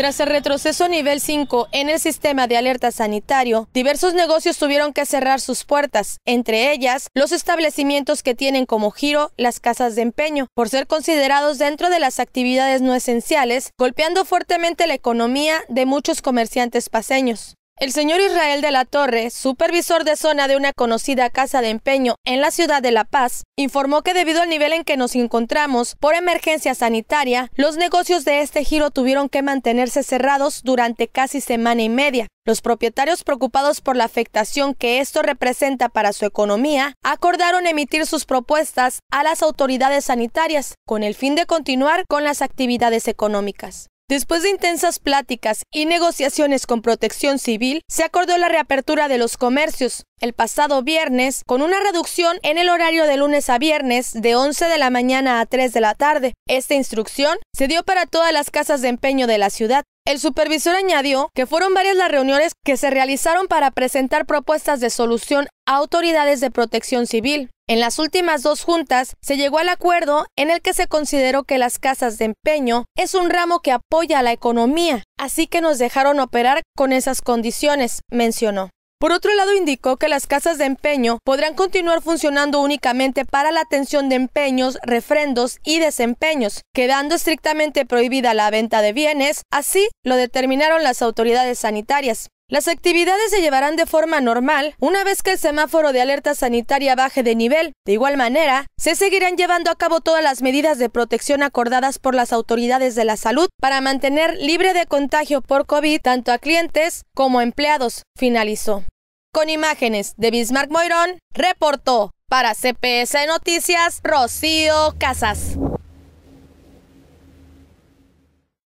Tras el retroceso nivel 5 en el sistema de alerta sanitario, diversos negocios tuvieron que cerrar sus puertas, entre ellas los establecimientos que tienen como giro las casas de empeño, por ser considerados dentro de las actividades no esenciales, golpeando fuertemente la economía de muchos comerciantes paseños. El señor Israel de la Torre, supervisor de zona de una conocida casa de empeño en la ciudad de La Paz, informó que debido al nivel en que nos encontramos por emergencia sanitaria, los negocios de este giro tuvieron que mantenerse cerrados durante casi semana y media. Los propietarios preocupados por la afectación que esto representa para su economía, acordaron emitir sus propuestas a las autoridades sanitarias con el fin de continuar con las actividades económicas. Después de intensas pláticas y negociaciones con Protección Civil, se acordó la reapertura de los comercios el pasado viernes con una reducción en el horario de lunes a viernes de 11 de la mañana a 3 de la tarde. Esta instrucción se dio para todas las casas de empeño de la ciudad. El supervisor añadió que fueron varias las reuniones que se realizaron para presentar propuestas de solución a autoridades de protección civil. En las últimas dos juntas se llegó al acuerdo en el que se consideró que las casas de empeño es un ramo que apoya a la economía, así que nos dejaron operar con esas condiciones, mencionó. Por otro lado, indicó que las casas de empeño podrán continuar funcionando únicamente para la atención de empeños, refrendos y desempeños, quedando estrictamente prohibida la venta de bienes, así lo determinaron las autoridades sanitarias. Las actividades se llevarán de forma normal una vez que el semáforo de alerta sanitaria baje de nivel. De igual manera, se seguirán llevando a cabo todas las medidas de protección acordadas por las autoridades de la salud para mantener libre de contagio por COVID tanto a clientes como a empleados, finalizó. Con imágenes de Bismarck Moirón, reportó para CPS Noticias Rocío Casas.